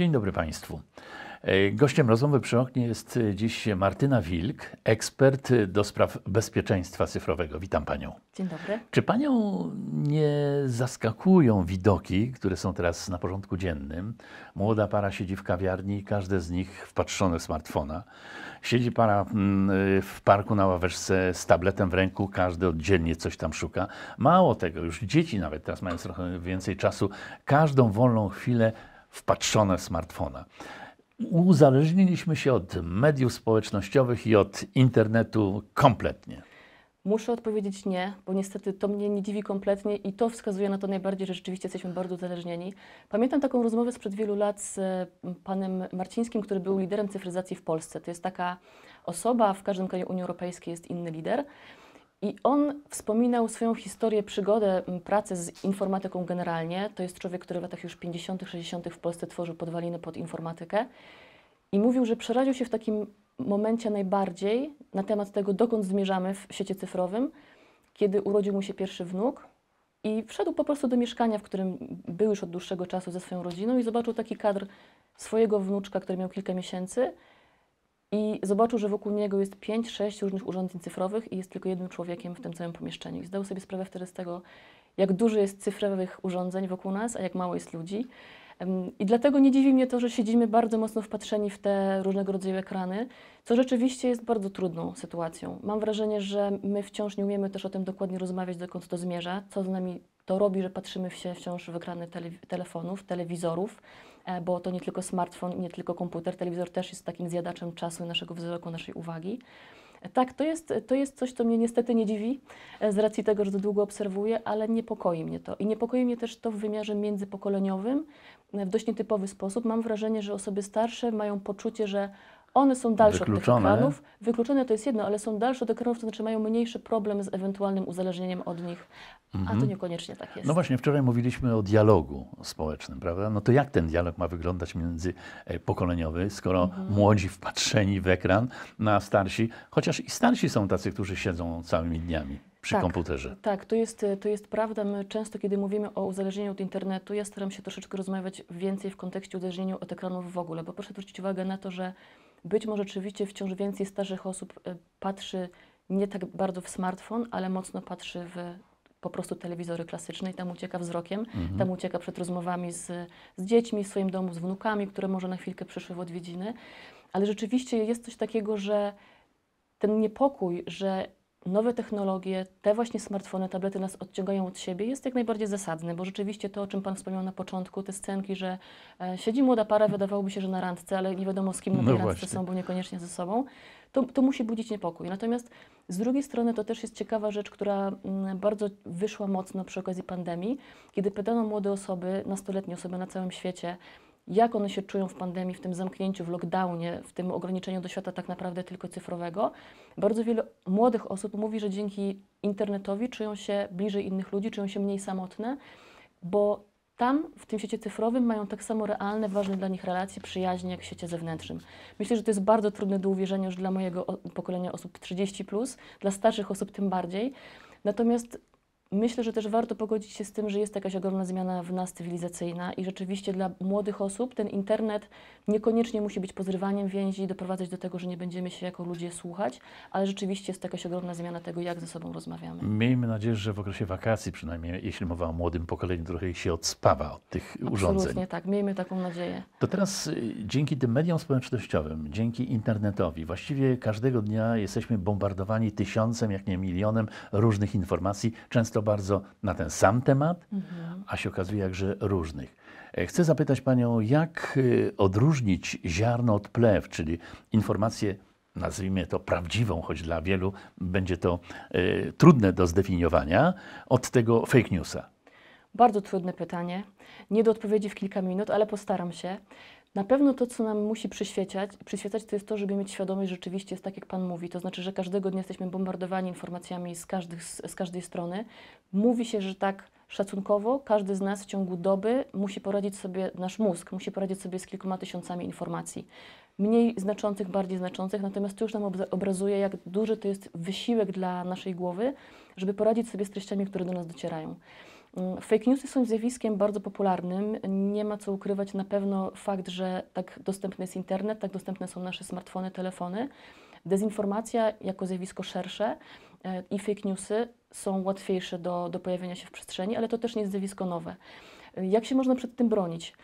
Dzień dobry Państwu. E, gościem rozmowy przy oknie jest dziś Martyna Wilk, ekspert do spraw bezpieczeństwa cyfrowego. Witam Panią. Dzień dobry. Czy Panią nie zaskakują widoki, które są teraz na porządku dziennym? Młoda para siedzi w kawiarni każde z nich wpatrzone w smartfona. Siedzi para mm, w parku na ławeczce z tabletem w ręku, każdy oddzielnie coś tam szuka. Mało tego, już dzieci nawet teraz mają trochę więcej czasu, każdą wolną chwilę wpatrzone w smartfona. Uzależniliśmy się od mediów społecznościowych i od internetu kompletnie. Muszę odpowiedzieć nie, bo niestety to mnie nie dziwi kompletnie i to wskazuje na to najbardziej, że rzeczywiście jesteśmy bardzo uzależnieni. Pamiętam taką rozmowę sprzed wielu lat z mm, panem Marcińskim, który był liderem cyfryzacji w Polsce. To jest taka osoba, w każdym kraju Unii Europejskiej jest inny lider. I on wspominał swoją historię, przygodę pracy z informatyką generalnie. To jest człowiek, który w latach już 50., 60. w Polsce tworzył podwaliny pod informatykę. I mówił, że przeraził się w takim momencie najbardziej na temat tego, dokąd zmierzamy w sieci cyfrowym, kiedy urodził mu się pierwszy wnuk. I wszedł po prostu do mieszkania, w którym był już od dłuższego czasu ze swoją rodziną i zobaczył taki kadr swojego wnuczka, który miał kilka miesięcy, i zobaczył, że wokół niego jest 5-6 różnych urządzeń cyfrowych i jest tylko jednym człowiekiem w tym całym pomieszczeniu. I zdał sobie sprawę wtedy z tego, jak dużo jest cyfrowych urządzeń wokół nas, a jak mało jest ludzi. I dlatego nie dziwi mnie to, że siedzimy bardzo mocno wpatrzeni w te różnego rodzaju ekrany, co rzeczywiście jest bardzo trudną sytuacją. Mam wrażenie, że my wciąż nie umiemy też o tym dokładnie rozmawiać, dokąd to zmierza, co z nami to robi, że patrzymy się wciąż w ekrany tele, telefonów, telewizorów, e, bo to nie tylko smartfon, nie tylko komputer, telewizor też jest takim zjadaczem czasu naszego wzroku, naszej uwagi. E, tak, to jest, to jest coś, co mnie niestety nie dziwi, e, z racji tego, że to długo obserwuję, ale niepokoi mnie to. I niepokoi mnie też to w wymiarze międzypokoleniowym, w dość nietypowy sposób. Mam wrażenie, że osoby starsze mają poczucie, że one są dalsze od tych ekranów. Wykluczone to jest jedno, ale są dalsze od ekranów, to znaczy mają mniejszy problem z ewentualnym uzależnieniem od nich, mhm. a to mhm. niekoniecznie tak jest. No właśnie, wczoraj mówiliśmy o dialogu społecznym, prawda? No to jak ten dialog ma wyglądać międzypokoleniowy, e, skoro mhm. młodzi wpatrzeni w ekran, na starsi, chociaż i starsi są tacy, którzy siedzą całymi dniami przy tak, komputerze. Tak, to jest, to jest prawda. My często, kiedy mówimy o uzależnieniu od internetu, ja staram się troszeczkę rozmawiać więcej w kontekście uzależnienia od ekranów w ogóle, bo proszę zwrócić uwagę na to, że być może rzeczywiście wciąż więcej starszych osób e, patrzy nie tak bardzo w smartfon, ale mocno patrzy w po prostu telewizory klasyczne i tam ucieka wzrokiem, mhm. tam ucieka przed rozmowami z, z dziećmi w swoim domu, z wnukami, które może na chwilkę przyszły w odwiedziny. Ale rzeczywiście jest coś takiego, że ten niepokój, że nowe technologie, te właśnie smartfony, tablety nas odciągają od siebie, jest jak najbardziej zasadne, bo rzeczywiście to, o czym Pan wspomniał na początku, te scenki, że e, siedzi młoda para, wydawałoby się, że na randce, ale nie wiadomo z kim na no randce właśnie. są, bo niekoniecznie ze sobą, to, to musi budzić niepokój. Natomiast z drugiej strony to też jest ciekawa rzecz, która m, mm, bardzo wyszła mocno przy okazji pandemii, kiedy pytano młode osoby, nastoletnie osoby na całym świecie, jak one się czują w pandemii, w tym zamknięciu, w lockdownie, w tym ograniczeniu do świata tak naprawdę tylko cyfrowego. Bardzo wiele młodych osób mówi, że dzięki internetowi czują się bliżej innych ludzi, czują się mniej samotne, bo tam, w tym świecie cyfrowym, mają tak samo realne, ważne dla nich relacje, przyjaźnie jak w świecie zewnętrznym. Myślę, że to jest bardzo trudne do uwierzenia już dla mojego pokolenia osób 30, plus, dla starszych osób tym bardziej. Natomiast Myślę, że też warto pogodzić się z tym, że jest jakaś ogromna zmiana w nas cywilizacyjna i rzeczywiście dla młodych osób ten internet niekoniecznie musi być pozrywaniem więzi i doprowadzać do tego, że nie będziemy się jako ludzie słuchać, ale rzeczywiście jest jakaś ogromna zmiana tego, jak ze sobą rozmawiamy. Miejmy nadzieję, że w okresie wakacji, przynajmniej jeśli mowa o młodym pokoleniu, trochę się odspawa od tych Absolutnie urządzeń. Absolutnie tak, miejmy taką nadzieję. To teraz y, dzięki tym mediom społecznościowym, dzięki internetowi, właściwie każdego dnia jesteśmy bombardowani tysiącem, jak nie milionem różnych informacji, często bardzo na ten sam temat, mhm. a się okazuje jakże różnych. E, chcę zapytać Panią, jak y, odróżnić ziarno od plew, czyli informację, nazwijmy to prawdziwą, choć dla wielu będzie to y, trudne do zdefiniowania, od tego fake newsa? Bardzo trudne pytanie. Nie do odpowiedzi w kilka minut, ale postaram się. Na pewno to, co nam musi przyświecać, przyświecać to jest to, żeby mieć świadomość, że rzeczywiście jest tak, jak Pan mówi. To znaczy, że każdego dnia jesteśmy bombardowani informacjami z, każdych, z każdej strony. Mówi się, że tak szacunkowo każdy z nas w ciągu doby musi poradzić sobie, nasz mózg musi poradzić sobie z kilkoma tysiącami informacji. Mniej znaczących, bardziej znaczących, natomiast to już nam obrazuje, jak duży to jest wysiłek dla naszej głowy, żeby poradzić sobie z treściami, które do nas docierają. Fake newsy są zjawiskiem bardzo popularnym. Nie ma co ukrywać na pewno fakt, że tak dostępny jest internet, tak dostępne są nasze smartfony, telefony. Dezinformacja jako zjawisko szersze e, i fake newsy są łatwiejsze do, do pojawienia się w przestrzeni, ale to też nie jest zjawisko nowe. E, jak się można przed tym bronić?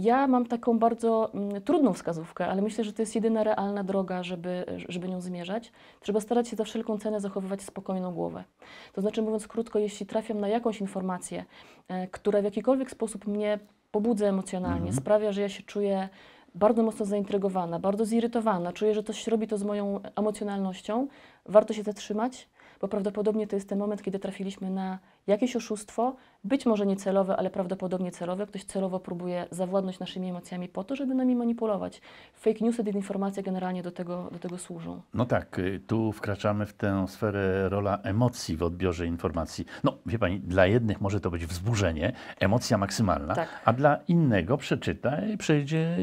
Ja mam taką bardzo mm, trudną wskazówkę, ale myślę, że to jest jedyna realna droga, żeby, żeby nią zmierzać. Trzeba starać się za wszelką cenę zachowywać spokojną głowę. To znaczy, mówiąc krótko, jeśli trafiam na jakąś informację, e, która w jakikolwiek sposób mnie pobudza emocjonalnie, mhm. sprawia, że ja się czuję bardzo mocno zaintrygowana, bardzo zirytowana, czuję, że coś robi to z moją emocjonalnością, warto się zatrzymać, bo prawdopodobnie to jest ten moment, kiedy trafiliśmy na jakieś oszustwo, być może niecelowe, ale prawdopodobnie celowe. Ktoś celowo próbuje zawładnąć naszymi emocjami po to, żeby nami manipulować. Fake newsy, dezinformacja generalnie do tego, do tego służą. No tak, y, tu wkraczamy w tę sferę rola emocji w odbiorze informacji. No, wie Pani, dla jednych może to być wzburzenie, emocja maksymalna, tak. a dla innego przeczyta i przejdzie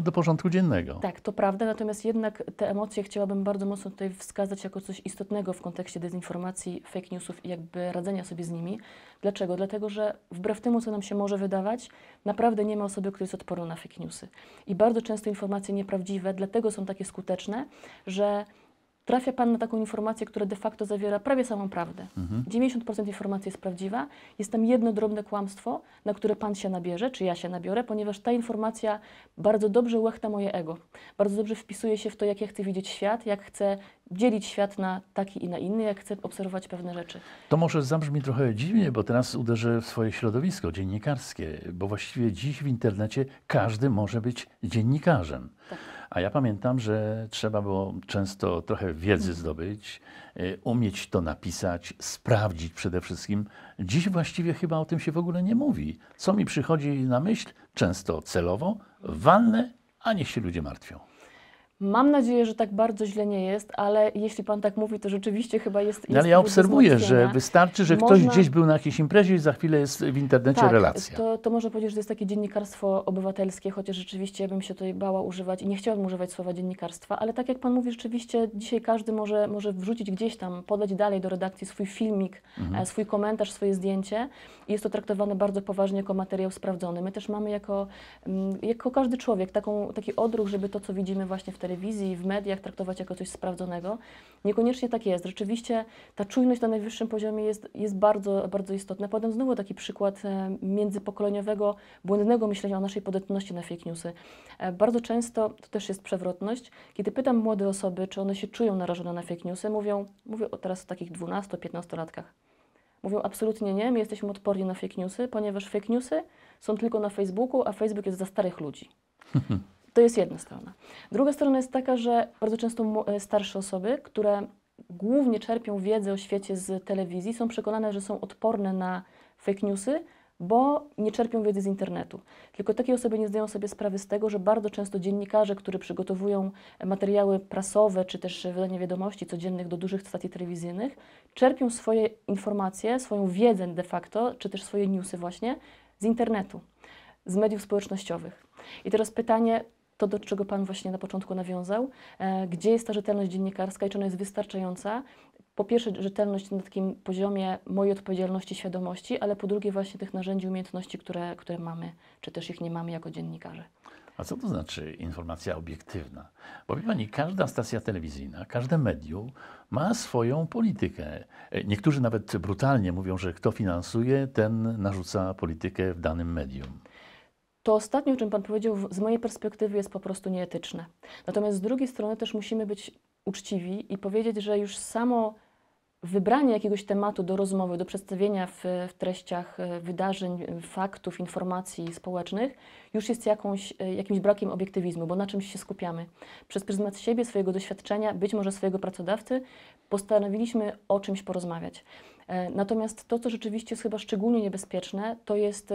do porządku dziennego. Tak, to prawda, natomiast jednak te emocje chciałabym bardzo mocno tutaj wskazać jako coś istotnego w kontekście dezinformacji, fake newsów i jakby radzenia sobie z nimi ludźmi. Dlaczego? Dlatego, że wbrew temu, co nam się może wydawać, naprawdę nie ma osoby, która jest odporna na fake newsy. I bardzo często informacje nieprawdziwe, dlatego są takie skuteczne, że trafia Pan na taką informację, która de facto zawiera prawie samą prawdę. Mhm. 90% informacji jest prawdziwa, jest tam jedno drobne kłamstwo, na które Pan się nabierze, czy ja się nabiorę, ponieważ ta informacja bardzo dobrze łechta moje ego, bardzo dobrze wpisuje się w to, jak ja chcę widzieć świat, jak chcę dzielić świat na taki i na inny, jak chcę obserwować pewne rzeczy. To może zabrzmi trochę dziwnie, bo teraz uderzę w swoje środowisko dziennikarskie, bo właściwie dziś w internecie każdy może być dziennikarzem. Tak. A ja pamiętam, że trzeba było często trochę wiedzy mm. zdobyć, y, umieć to napisać, sprawdzić przede wszystkim. Dziś właściwie chyba o tym się w ogóle nie mówi. Co mi przychodzi na myśl, często celowo, walne, a niech się ludzie martwią. Mam nadzieję, że tak bardzo źle nie jest, ale jeśli pan tak mówi, to rzeczywiście chyba jest. jest no, ale ja obserwuję, że wystarczy, że Można... ktoś gdzieś był na jakiejś imprezie i za chwilę jest w internecie tak, relacja. To, to może powiedzieć, że to jest takie dziennikarstwo obywatelskie, chociaż rzeczywiście ja bym się tutaj bała używać i nie chciałabym używać słowa dziennikarstwa, ale tak jak pan mówi, rzeczywiście dzisiaj każdy może, może wrzucić gdzieś tam, podać dalej do redakcji swój filmik, mhm. E, swój komentarz, swoje zdjęcie i jest to traktowane bardzo poważnie jako materiał sprawdzony. My też mamy jako, mm, jako każdy człowiek taką, taki odruch, żeby to, co widzimy właśnie w telewizji, w mediach traktować jako coś sprawdzonego. Niekoniecznie tak jest. Rzeczywiście ta czujność na najwyższym poziomie jest, jest bardzo, bardzo istotna. Podam znowu taki przykład e, międzypokoleniowego, błędnego myślenia o naszej podatności na fake newsy. E, bardzo często, to też jest przewrotność, kiedy pytam młode osoby, czy one się czują narażone na fake newsy, mówią, mówię teraz o takich 12-15-latkach. Mówią absolutnie nie, my jesteśmy odporni na fake newsy, ponieważ fake newsy są tylko na Facebooku, a Facebook jest za starych ludzi. To jest jedna strona. Druga strona jest taka, że bardzo często e, starsze osoby, które głównie czerpią wiedzę o świecie z telewizji, są przekonane, że są odporne na fake newsy, bo nie czerpią wiedzy z internetu. Tylko takie osoby nie zdają sobie sprawy z tego, że bardzo często dziennikarze, którzy przygotowują materiały prasowe czy też wydanie wiadomości codziennych do dużych stacji telewizyjnych, czerpią swoje informacje, swoją wiedzę de facto, czy też swoje newsy właśnie z internetu, z mediów społecznościowych. I teraz pytanie, to, do czego Pan właśnie na początku nawiązał, e, gdzie jest ta rzetelność dziennikarska i czy ona jest wystarczająca. Po pierwsze, rzetelność na takim poziomie mojej odpowiedzialności, świadomości, ale po drugie, właśnie tych narzędzi, umiejętności, które, które mamy, czy też ich nie mamy jako dziennikarze. A co to znaczy informacja obiektywna? Bo wie Pani, każda stacja telewizyjna, każde medium ma swoją politykę. E, niektórzy nawet brutalnie mówią, że kto finansuje, ten narzuca politykę w danym medium to ostatnie, o czym Pan powiedział, z mojej perspektywy jest po prostu nieetyczne. Natomiast z drugiej strony też musimy być uczciwi i powiedzieć, że już samo wybranie jakiegoś tematu do rozmowy, do przedstawienia w, w, treściach e, wydarzeń, faktów, informacji społecznych, już jest jakąś, e, jakimś brakiem obiektywizmu, bo na czymś się skupiamy. Przez pryzmat siebie, swojego doświadczenia, być może swojego pracodawcy, postanowiliśmy o czymś porozmawiać. E, natomiast to, co rzeczywiście jest chyba szczególnie niebezpieczne, to jest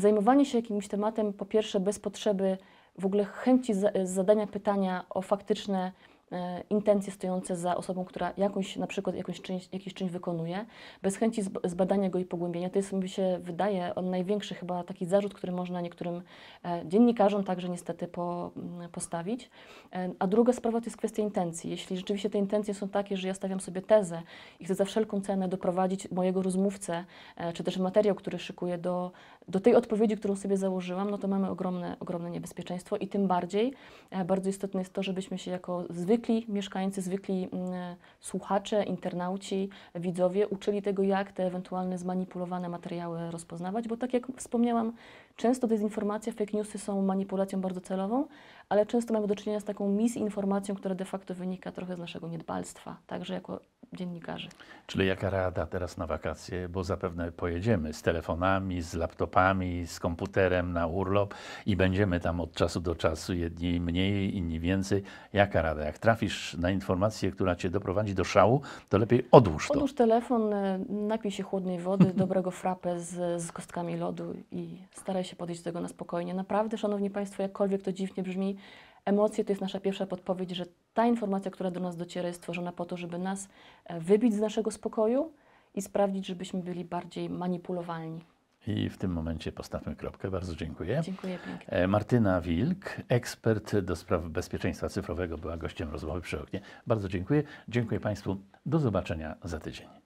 zajmowanie się jakimś tematem, po pierwsze, bez potrzeby w ogóle chęci zadania pytania o faktyczne E, intencje stojące za osobą, która jakąś, na przykład jakąś czyn, jakiś czyn wykonuje, bez chęci zbadania go i pogłębienia. To jest, mi się wydaje, on największy chyba taki zarzut, który można niektórym e, dziennikarzom także niestety po, mm, postawić. E, a druga sprawa to jest kwestia intencji. Jeśli rzeczywiście te intencje są takie, że ja stawiam sobie tezę i chcę za wszelką cenę doprowadzić mojego rozmówcę, czy też materiał, który szykuję do, do tej odpowiedzi, którą sobie założyłam, no to mamy ogromne, ogromne niebezpieczeństwo i tym bardziej bardzo istotne jest to, żebyśmy się jako zwykli zwykli mieszkańcy, zwykli mm, słuchacze, internauci, widzowie uczyli tego, jak te ewentualne zmanipulowane materiały rozpoznawać, bo tak jak wspomniałam, często dezinformacja, fake newsy są manipulacją bardzo celową, ale często mamy do czynienia z taką misinformacją, która de facto wynika trochę z naszego niedbalstwa, także jako dziennikarzy. Czyli jaka rada teraz na wakacje, bo zapewne pojedziemy z telefonami, z laptopami, z komputerem na urlop i będziemy tam od czasu do czasu, jedni mniej, inni więcej. Jaka rada, jak trafisz na informację, która cię doprowadzi do szału, to lepiej odłóż to. Odłóż telefon, y, napij się chłodnej wody, dobrego frapę z, z kostkami lodu i staraj się podejść do tego na spokojnie. Naprawdę, Szanowni Państwo, jakkolwiek to dziwnie brzmi, emocje to jest nasza pierwsza podpowiedź, że ta informacja, która do nas dociera, jest stworzona po to, żeby nas e, wybić z naszego spokoju i sprawdzić, żebyśmy byli bardziej manipulowalni. I w tym momencie postawmy kropkę. Bardzo dziękuję. Dziękuję pięknie. E, Martyna Wilk, ekspert do spraw bezpieczeństwa cyfrowego, była gościem rozmowy przy oknie. Bardzo dziękuję. Dziękuję Państwu. Do zobaczenia za tydzień.